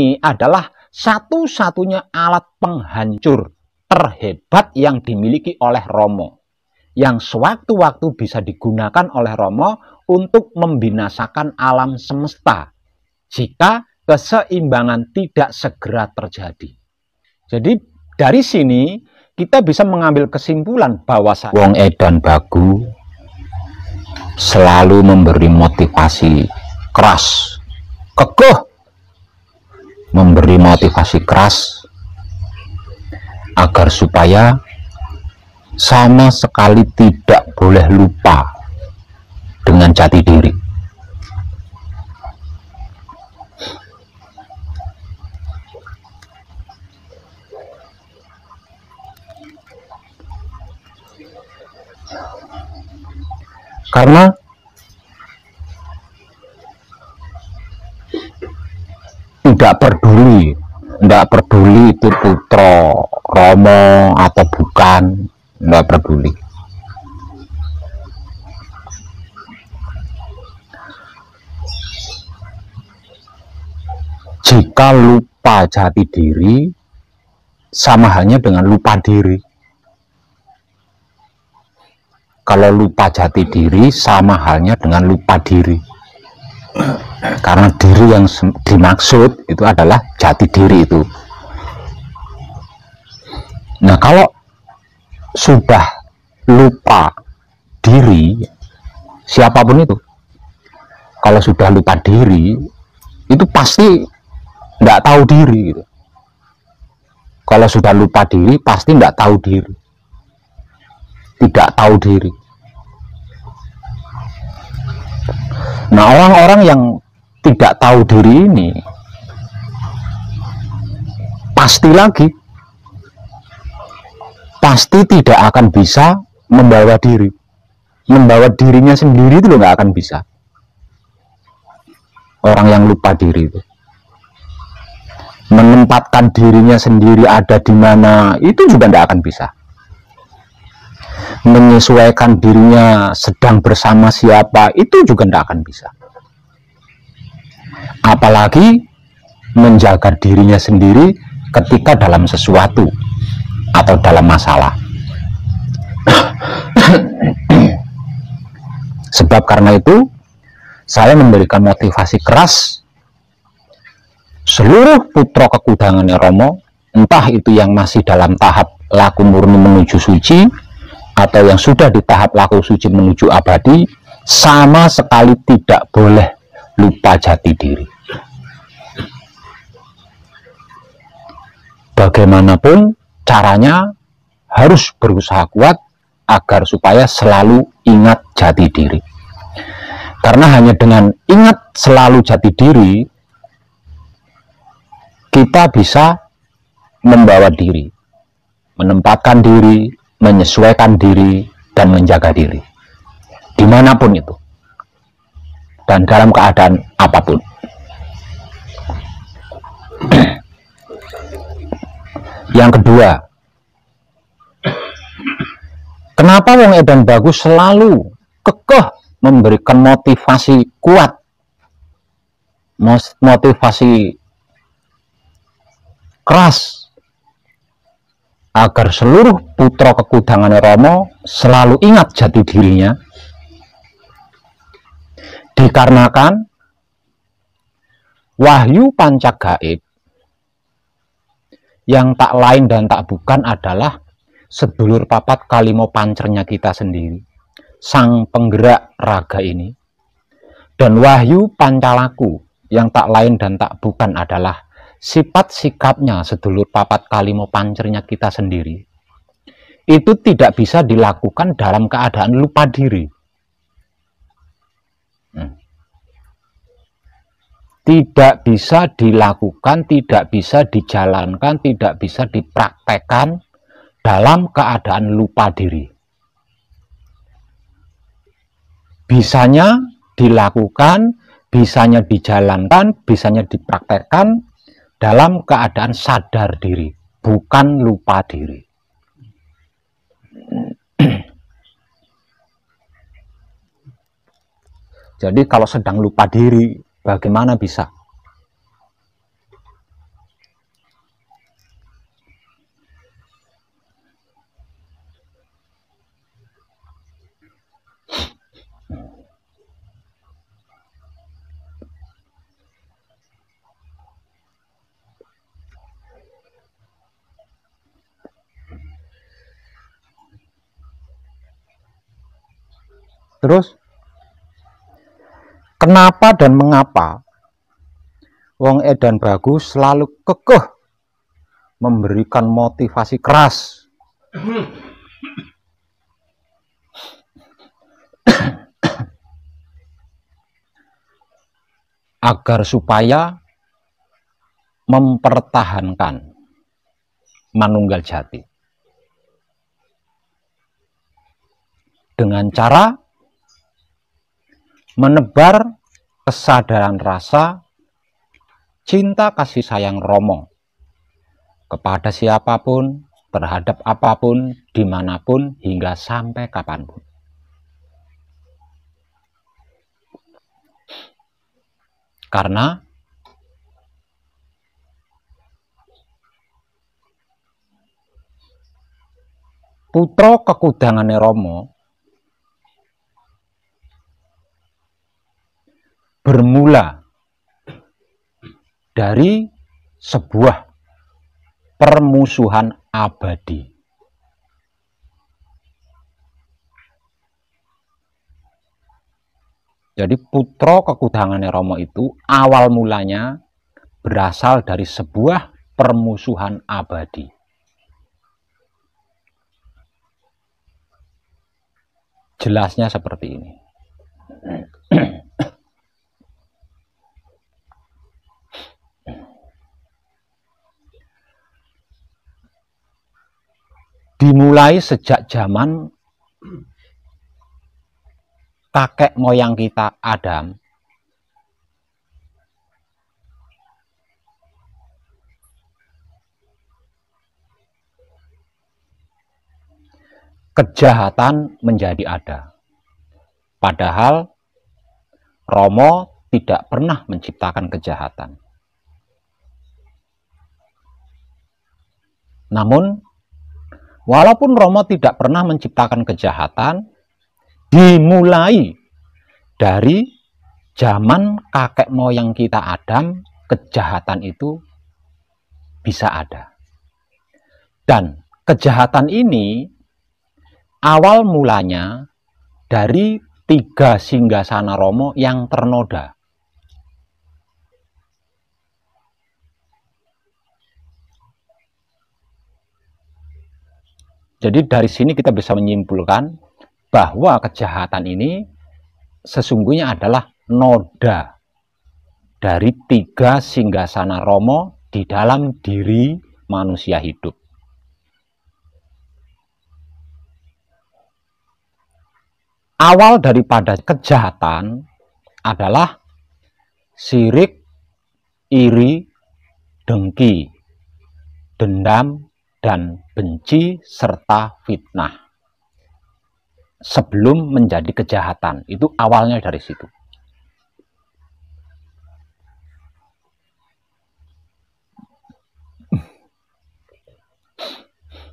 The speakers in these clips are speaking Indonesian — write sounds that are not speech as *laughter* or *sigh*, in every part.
ini adalah satu-satunya alat penghancur terhebat yang dimiliki oleh Romo, yang sewaktu-waktu bisa digunakan oleh Romo untuk membinasakan alam semesta jika keseimbangan tidak segera terjadi. Jadi dari sini kita bisa mengambil kesimpulan bahwa Wong Edan Bagu selalu memberi motivasi keras, kekeh memberi motivasi keras agar supaya sama sekali tidak boleh lupa dengan jati diri. Karena tidak peduli tidak peduli itu putra Romo atau bukan tidak peduli jika lupa jati diri sama halnya dengan lupa diri kalau lupa jati diri sama halnya dengan lupa diri *clears throat* karena diri yang dimaksud itu adalah jati diri itu nah kalau sudah lupa diri siapapun itu kalau sudah lupa diri itu pasti tidak tahu diri gitu. kalau sudah lupa diri pasti tidak tahu diri tidak tahu diri Nah, orang-orang yang tidak tahu diri ini pasti lagi pasti tidak akan bisa membawa diri membawa dirinya sendiri itu nggak akan bisa orang yang lupa diri itu menempatkan dirinya sendiri ada di mana itu juga tidak akan bisa menyesuaikan dirinya sedang bersama siapa itu juga tidak akan bisa apalagi menjaga dirinya sendiri ketika dalam sesuatu atau dalam masalah *coughs* sebab karena itu saya memberikan motivasi keras seluruh putra kekudangannya Romo entah itu yang masih dalam tahap laku murni menuju suci atau yang sudah di tahap laku suci menuju abadi sama sekali tidak boleh lupa jati diri. Bagaimanapun caranya harus berusaha kuat agar supaya selalu ingat jati diri. Karena hanya dengan ingat selalu jati diri, kita bisa membawa diri, menempatkan diri, menyesuaikan diri dan menjaga diri dimanapun itu dan dalam keadaan apapun *clears throat* yang kedua kenapa Wong Edan Bagus selalu kekeh memberikan motivasi kuat motivasi keras agar seluruh putra kekudangan Romo selalu ingat jati dirinya dikarenakan wahyu panca gaib yang tak lain dan tak bukan adalah sedulur papat kalimo pancernya kita sendiri sang penggerak raga ini dan wahyu pancalaku yang tak lain dan tak bukan adalah sifat sikapnya sedulur papat kali mau pancernya kita sendiri itu tidak bisa dilakukan dalam keadaan lupa diri hmm. tidak bisa dilakukan tidak bisa dijalankan tidak bisa dipraktekkan dalam keadaan lupa diri bisanya dilakukan bisanya dijalankan bisanya dipraktekkan dalam keadaan sadar diri, bukan lupa diri. Jadi kalau sedang lupa diri, bagaimana bisa? Terus kenapa dan mengapa Wong Edan Bagus selalu kekeh memberikan motivasi keras agar supaya mempertahankan manunggal jati dengan cara menebar kesadaran rasa cinta kasih sayang Romo kepada siapapun, terhadap apapun, dimanapun, hingga sampai kapanpun. Karena putra kekudangannya Romo bermula dari sebuah permusuhan abadi. Jadi putra kekudangannya Romo itu awal mulanya berasal dari sebuah permusuhan abadi. Jelasnya seperti ini. *clears throat* dimulai sejak zaman kakek moyang kita Adam kejahatan menjadi ada. Padahal Romo tidak pernah menciptakan kejahatan. Namun Walaupun Romo tidak pernah menciptakan kejahatan, dimulai dari zaman kakek moyang kita Adam, kejahatan itu bisa ada. Dan kejahatan ini awal mulanya dari tiga singgasana Romo yang ternoda. Jadi dari sini kita bisa menyimpulkan bahwa kejahatan ini sesungguhnya adalah noda dari tiga singgasana Romo di dalam diri manusia hidup. Awal daripada kejahatan adalah sirik, iri, dengki, dendam, dan benci serta fitnah sebelum menjadi kejahatan. Itu awalnya dari situ.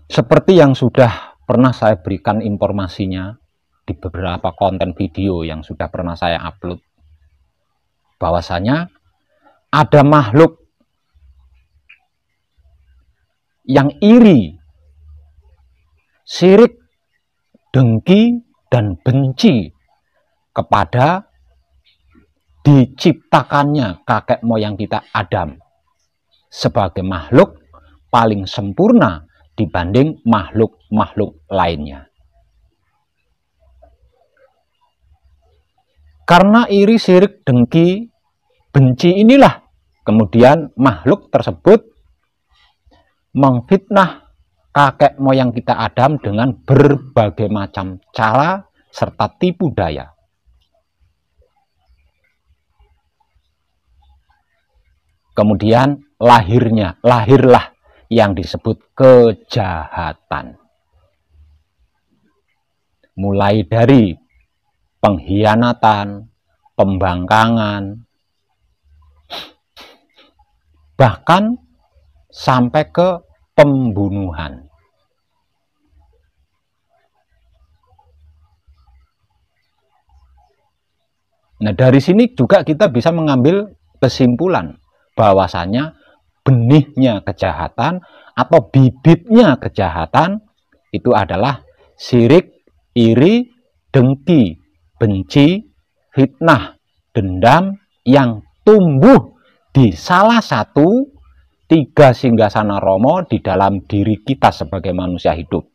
Seperti yang sudah pernah saya berikan informasinya di beberapa konten video yang sudah pernah saya upload, bahwasanya ada makhluk yang iri, sirik, dengki, dan benci kepada diciptakannya kakek moyang kita Adam sebagai makhluk paling sempurna dibanding makhluk-makhluk lainnya. Karena iri, sirik, dengki, benci inilah kemudian makhluk tersebut memfitnah kakek moyang kita Adam dengan berbagai macam cara serta tipu daya. Kemudian lahirnya, lahirlah yang disebut kejahatan. Mulai dari pengkhianatan, pembangkangan, bahkan sampai ke pembunuhan. Nah, dari sini juga kita bisa mengambil kesimpulan bahwasanya benihnya kejahatan atau bibitnya kejahatan itu adalah sirik, iri, dengki, benci, fitnah, dendam yang tumbuh di salah satu tiga singgasana Romo di dalam diri kita sebagai manusia hidup,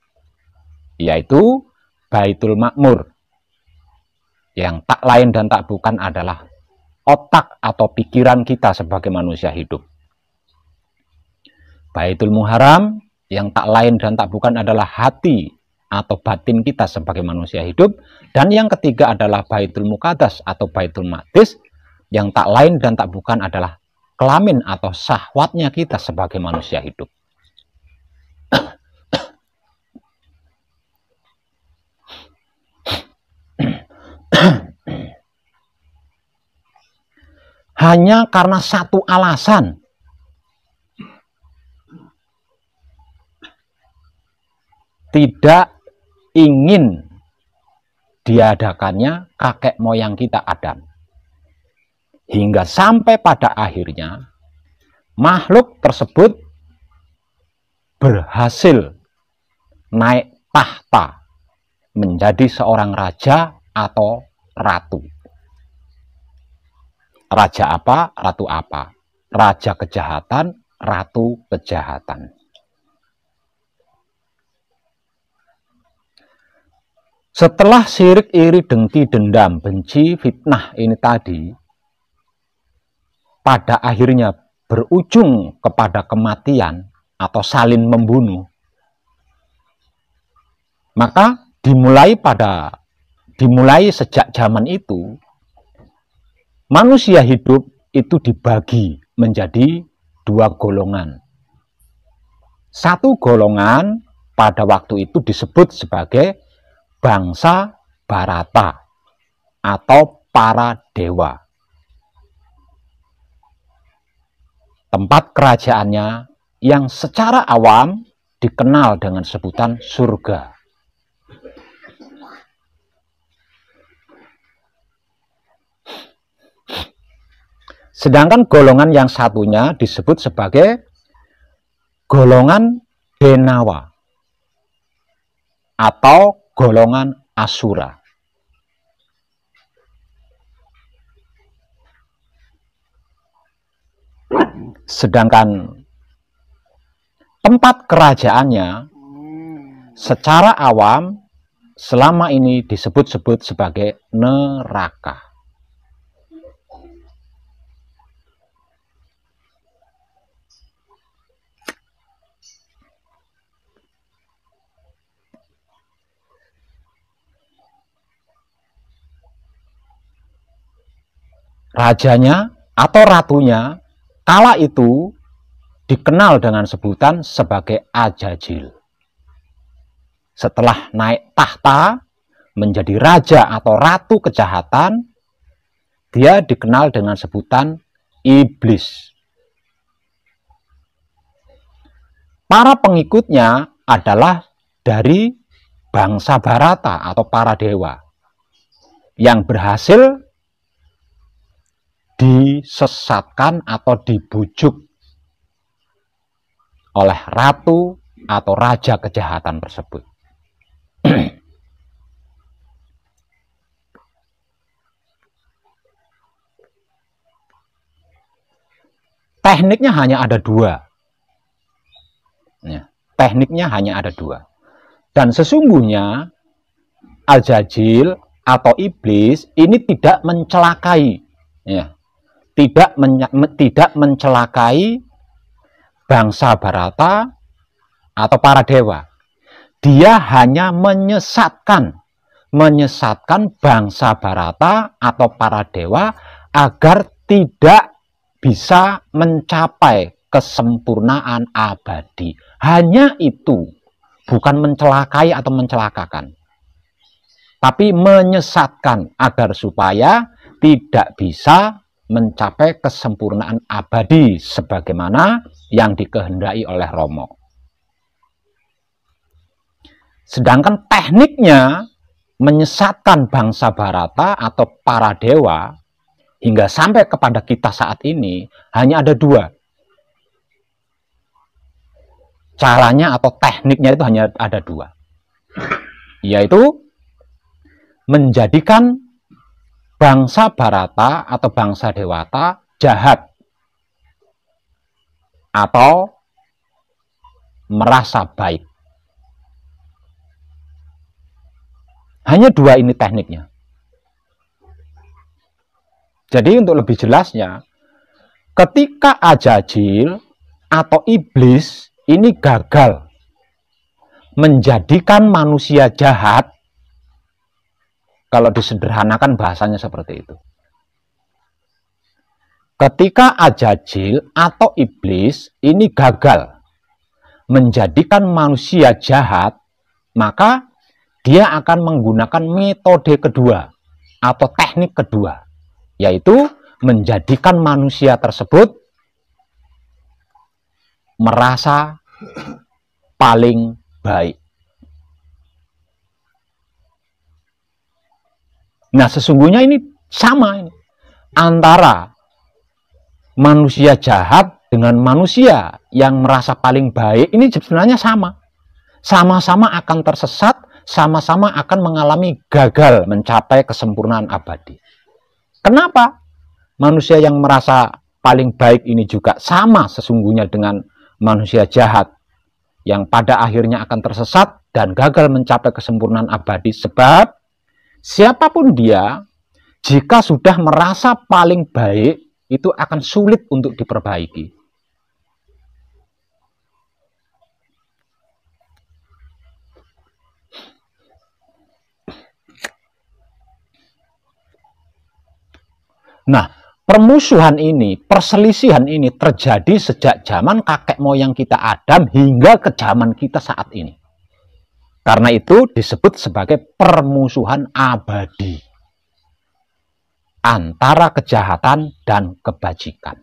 yaitu Baitul Makmur, yang tak lain dan tak bukan adalah otak atau pikiran kita sebagai manusia hidup. Baitul Muharam yang tak lain dan tak bukan adalah hati atau batin kita sebagai manusia hidup dan yang ketiga adalah baitul mukadas atau baitul Matis, yang tak lain dan tak bukan adalah kelamin atau sahwatnya kita sebagai manusia hidup. Hanya karena satu alasan tidak ingin diadakannya kakek moyang kita Adam hingga sampai pada akhirnya makhluk tersebut berhasil naik tahta menjadi seorang raja atau ratu. Raja apa? Ratu apa? Raja kejahatan, ratu kejahatan. Setelah sirik iri dengki dendam benci fitnah ini tadi pada akhirnya berujung kepada kematian atau salin membunuh, maka dimulai pada dimulai sejak zaman itu manusia hidup itu dibagi menjadi dua golongan. Satu golongan pada waktu itu disebut sebagai bangsa Barata atau para dewa. tempat kerajaannya yang secara awam dikenal dengan sebutan surga. Sedangkan golongan yang satunya disebut sebagai golongan Benawa atau golongan Asura. Sedangkan tempat kerajaannya secara awam selama ini disebut-sebut sebagai neraka. Rajanya atau ratunya Kala itu dikenal dengan sebutan sebagai Ajajil. Setelah naik tahta menjadi raja atau ratu kejahatan, dia dikenal dengan sebutan iblis. Para pengikutnya adalah dari bangsa Barata atau para dewa yang berhasil disesatkan atau dibujuk oleh ratu atau raja kejahatan tersebut. *clears throat* Tekniknya hanya ada dua. Ya, tekniknya hanya ada dua. Dan sesungguhnya Al-Jajil atau iblis ini tidak mencelakai ya, tidak men, tidak mencelakai bangsa Barata atau para dewa. Dia hanya menyesatkan menyesatkan bangsa Barata atau para dewa agar tidak bisa mencapai kesempurnaan abadi. Hanya itu, bukan mencelakai atau mencelakakan. Tapi menyesatkan agar supaya tidak bisa mencapai kesempurnaan abadi sebagaimana yang dikehendaki oleh Romo. Sedangkan tekniknya menyesatkan bangsa Barata atau para dewa hingga sampai kepada kita saat ini hanya ada dua. Caranya atau tekniknya itu hanya ada dua. Yaitu menjadikan bangsa Barata atau bangsa Dewata jahat atau merasa baik. Hanya dua ini tekniknya. Jadi untuk lebih jelasnya, ketika Ajajil atau iblis ini gagal menjadikan manusia jahat, kalau disederhanakan bahasanya seperti itu. Ketika ajajil atau iblis ini gagal menjadikan manusia jahat, maka dia akan menggunakan metode kedua atau teknik kedua, yaitu menjadikan manusia tersebut merasa paling baik. Nah, sesungguhnya ini sama ini. Antara manusia jahat dengan manusia yang merasa paling baik ini sebenarnya sama. Sama-sama akan tersesat, sama-sama akan mengalami gagal mencapai kesempurnaan abadi. Kenapa? Manusia yang merasa paling baik ini juga sama sesungguhnya dengan manusia jahat yang pada akhirnya akan tersesat dan gagal mencapai kesempurnaan abadi sebab Siapapun dia, jika sudah merasa paling baik, itu akan sulit untuk diperbaiki. Nah, permusuhan ini, perselisihan ini terjadi sejak zaman kakek moyang kita Adam hingga ke zaman kita saat ini. Karena itu disebut sebagai permusuhan abadi antara kejahatan dan kebajikan.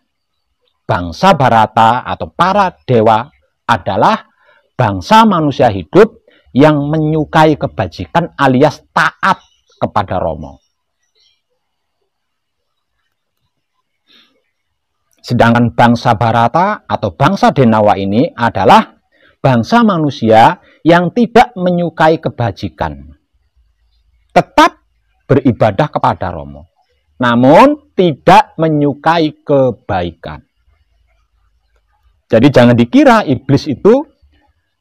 Bangsa Barata atau para dewa adalah bangsa manusia hidup yang menyukai kebajikan alias taat kepada Romo. Sedangkan bangsa Barata atau bangsa Denawa ini adalah bangsa manusia yang tidak menyukai kebajikan. Tetap beribadah kepada Romo, namun tidak menyukai kebaikan. Jadi jangan dikira iblis itu,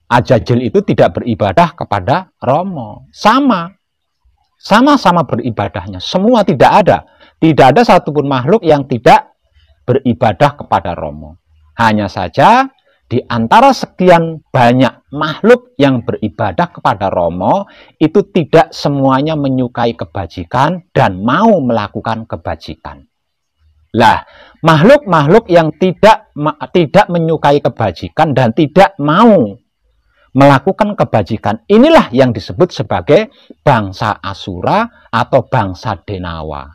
ajajil itu tidak beribadah kepada Romo. Sama, sama-sama beribadahnya. Semua tidak ada. Tidak ada satupun makhluk yang tidak beribadah kepada Romo. Hanya saja di antara sekian banyak makhluk yang beribadah kepada Romo, itu tidak semuanya menyukai kebajikan dan mau melakukan kebajikan. Lah, makhluk-makhluk yang tidak tidak menyukai kebajikan dan tidak mau melakukan kebajikan, inilah yang disebut sebagai bangsa Asura atau bangsa Denawa.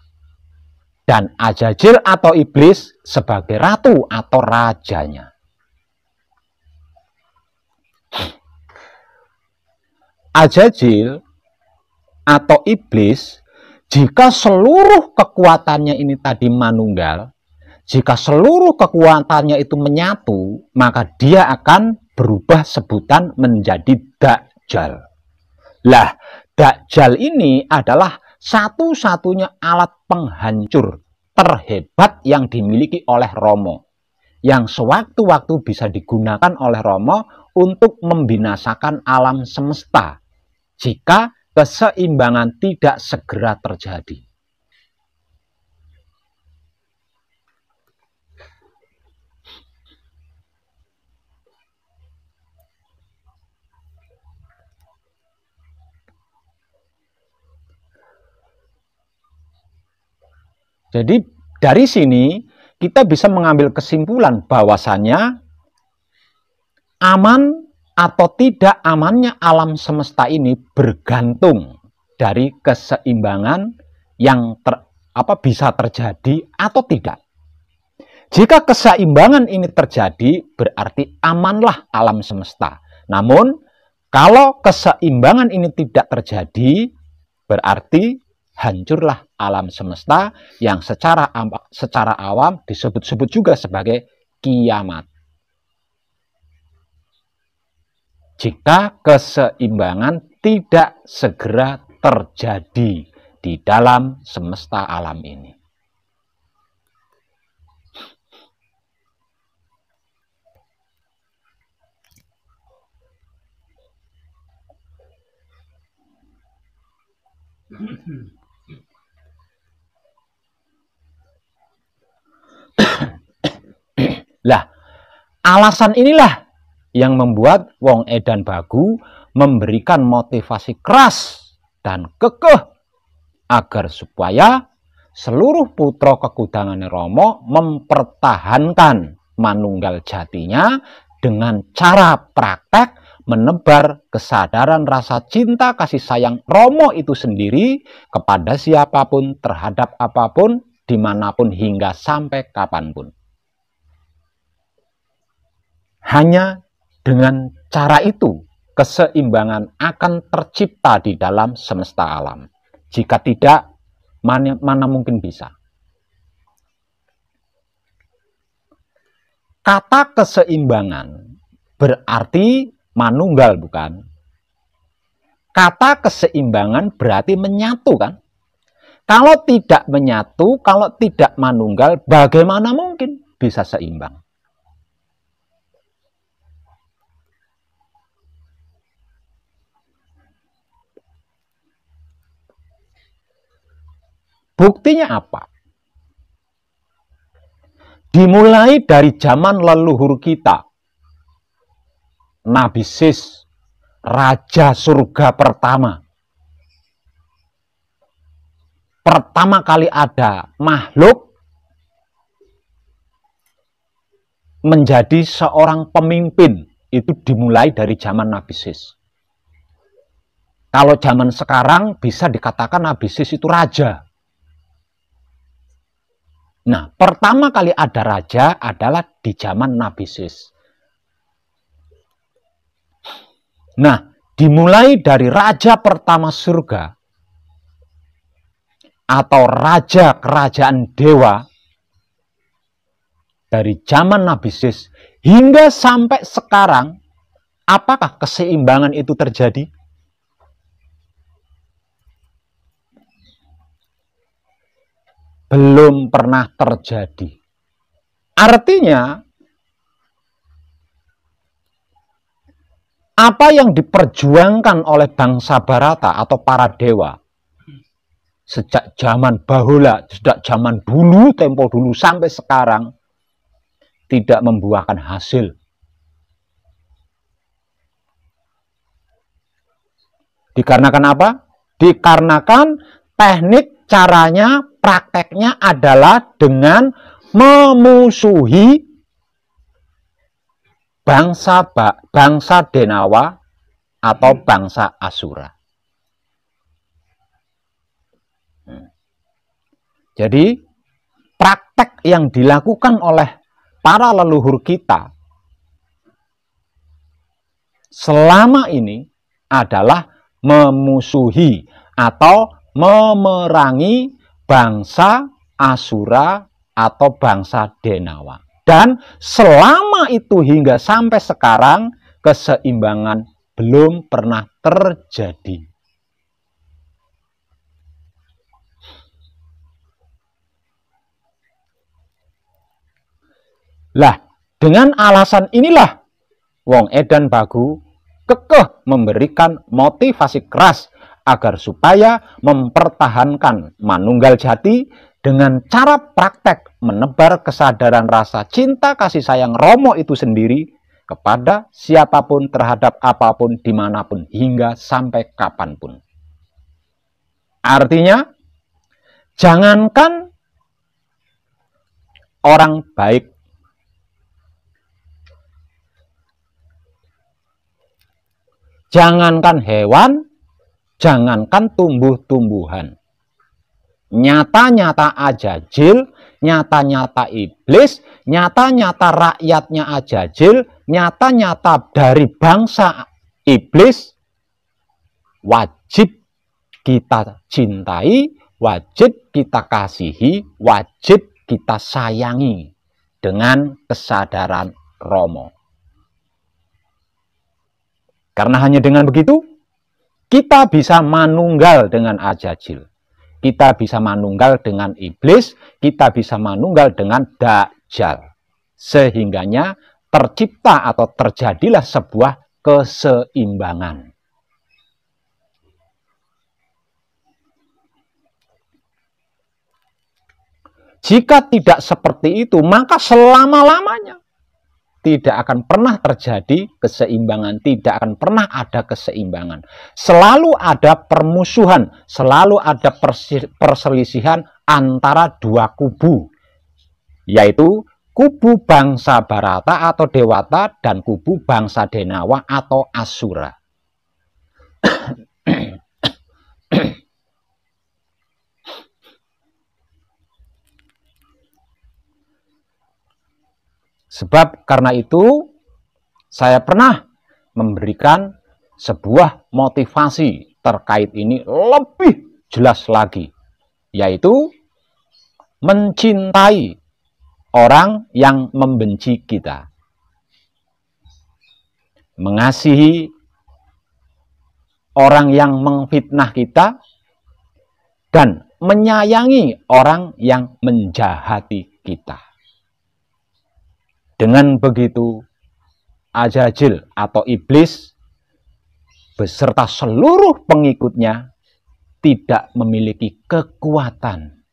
Dan Ajajil atau Iblis sebagai ratu atau rajanya. Ajajil atau iblis, jika seluruh kekuatannya ini tadi manunggal, jika seluruh kekuatannya itu menyatu, maka dia akan berubah sebutan menjadi Dajjal. Lah, Dajjal ini adalah satu-satunya alat penghancur terhebat yang dimiliki oleh Romo yang sewaktu-waktu bisa digunakan oleh Romo untuk membinasakan alam semesta jika keseimbangan tidak segera terjadi. Jadi dari sini kita bisa mengambil kesimpulan bahwasannya aman atau tidak amannya alam semesta ini bergantung dari keseimbangan yang ter, apa bisa terjadi atau tidak. Jika keseimbangan ini terjadi, berarti amanlah alam semesta. Namun, kalau keseimbangan ini tidak terjadi, berarti hancurlah alam semesta yang secara secara awam disebut-sebut juga sebagai kiamat. jika keseimbangan tidak segera terjadi di dalam semesta alam ini. lah, alasan inilah yang membuat wong edan bagu memberikan motivasi keras dan kekeh agar supaya seluruh putra kekudangan Romo mempertahankan manunggal jatinya dengan cara praktek menebar kesadaran rasa cinta kasih sayang Romo itu sendiri kepada siapapun terhadap apapun dimanapun hingga sampai kapanpun. Hanya dengan cara itu, keseimbangan akan tercipta di dalam semesta alam. Jika tidak, mana, mana mungkin bisa? Kata keseimbangan berarti manunggal, bukan? Kata keseimbangan berarti menyatu, kan? Kalau tidak menyatu, kalau tidak manunggal, bagaimana mungkin bisa seimbang? Buktinya apa? Dimulai dari zaman leluhur kita, Nabi Sis, Raja Surga pertama. Pertama kali ada makhluk menjadi seorang pemimpin, itu dimulai dari zaman Nabi Sis. Kalau zaman sekarang bisa dikatakan Nabi Sis itu raja. Nah, pertama kali ada raja adalah di zaman Nabi Sis. Nah, dimulai dari raja pertama surga atau raja kerajaan dewa dari zaman Nabi Sis hingga sampai sekarang apakah keseimbangan itu terjadi? belum pernah terjadi. Artinya, apa yang diperjuangkan oleh bangsa Barata atau para dewa sejak zaman bahula, sejak zaman dulu, tempo dulu sampai sekarang tidak membuahkan hasil. Dikarenakan apa? Dikarenakan teknik caranya prakteknya adalah dengan memusuhi bangsa bangsa Denawa atau hmm. bangsa Asura. Hmm. Jadi praktek yang dilakukan oleh para leluhur kita selama ini adalah memusuhi atau memerangi bangsa Asura atau bangsa Denawa. Dan selama itu hingga sampai sekarang keseimbangan belum pernah terjadi. Lah, dengan alasan inilah Wong Edan Bagu kekeh memberikan motivasi keras agar supaya mempertahankan manunggal jati dengan cara praktek menebar kesadaran rasa cinta kasih sayang Romo itu sendiri kepada siapapun terhadap apapun dimanapun hingga sampai kapanpun. Artinya, jangankan orang baik, jangankan hewan, Jangankan tumbuh-tumbuhan. Nyata-nyata aja jil, nyata-nyata iblis, nyata-nyata rakyatnya aja jil, nyata-nyata dari bangsa iblis, wajib kita cintai, wajib kita kasihi, wajib kita sayangi dengan kesadaran Romo. Karena hanya dengan begitu, kita bisa manunggal dengan Ajajil. Kita bisa manunggal dengan iblis, kita bisa manunggal dengan dajjal. Sehingganya tercipta atau terjadilah sebuah keseimbangan. Jika tidak seperti itu, maka selama-lamanya tidak akan pernah terjadi keseimbangan, tidak akan pernah ada keseimbangan. Selalu ada permusuhan, selalu ada perselisihan antara dua kubu, yaitu kubu bangsa Barata atau Dewata dan kubu bangsa Denawa atau Asura. Sebab karena itu saya pernah memberikan sebuah motivasi terkait ini lebih jelas lagi, yaitu mencintai orang yang membenci kita, mengasihi orang yang mengfitnah kita, dan menyayangi orang yang menjahati kita. Dengan begitu, Ajajil atau iblis beserta seluruh pengikutnya tidak memiliki kekuatan.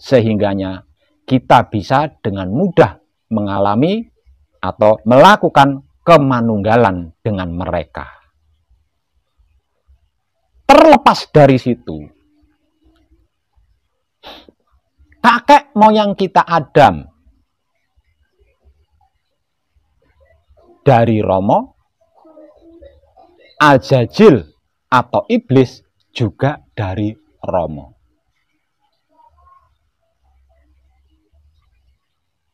Sehingganya kita bisa dengan mudah mengalami atau melakukan kemanunggalan dengan mereka. Terlepas dari situ, kakek moyang kita Adam dari Romo, Ajajil atau iblis juga dari Romo.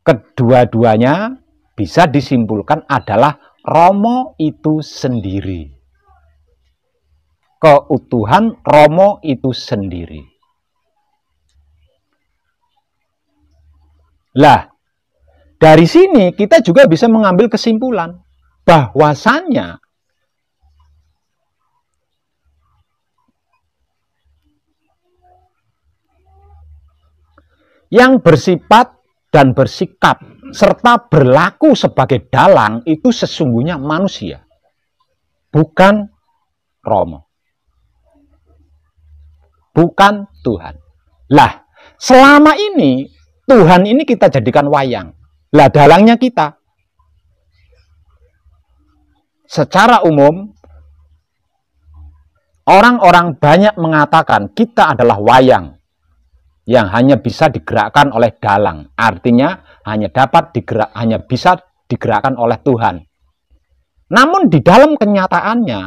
Kedua-duanya bisa disimpulkan adalah Romo itu sendiri. Keutuhan Romo itu sendiri. Lah, dari sini kita juga bisa mengambil kesimpulan bahwasannya yang bersifat dan bersikap serta berlaku sebagai dalang itu sesungguhnya manusia, bukan Romo, bukan Tuhan. Lah, selama ini Tuhan ini kita jadikan wayang. Lah dalangnya kita. Secara umum, orang-orang banyak mengatakan kita adalah wayang yang hanya bisa digerakkan oleh dalang. Artinya hanya dapat digerak, hanya bisa digerakkan oleh Tuhan. Namun di dalam kenyataannya,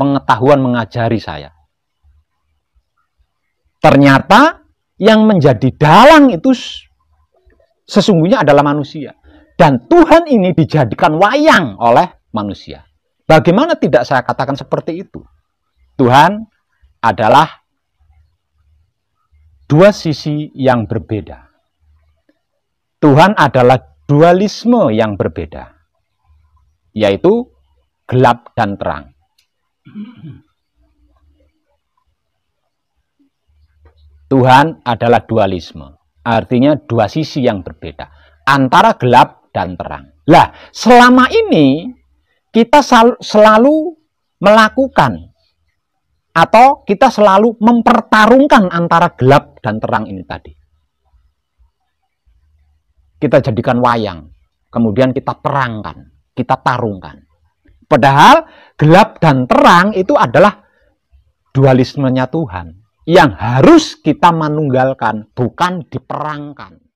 pengetahuan mengajari saya. Ternyata yang menjadi dalang itu sesungguhnya adalah manusia. Dan Tuhan ini dijadikan wayang oleh manusia. Bagaimana tidak saya katakan seperti itu? Tuhan adalah dua sisi yang berbeda. Tuhan adalah dualisme yang berbeda, yaitu gelap dan terang. Tuhan adalah dualisme. Artinya dua sisi yang berbeda. Antara gelap dan terang. Lah, selama ini kita selalu melakukan atau kita selalu mempertarungkan antara gelap dan terang ini tadi. Kita jadikan wayang, kemudian kita perangkan, kita tarungkan. Padahal gelap dan terang itu adalah dualismenya Tuhan yang harus kita manunggalkan, bukan diperangkan.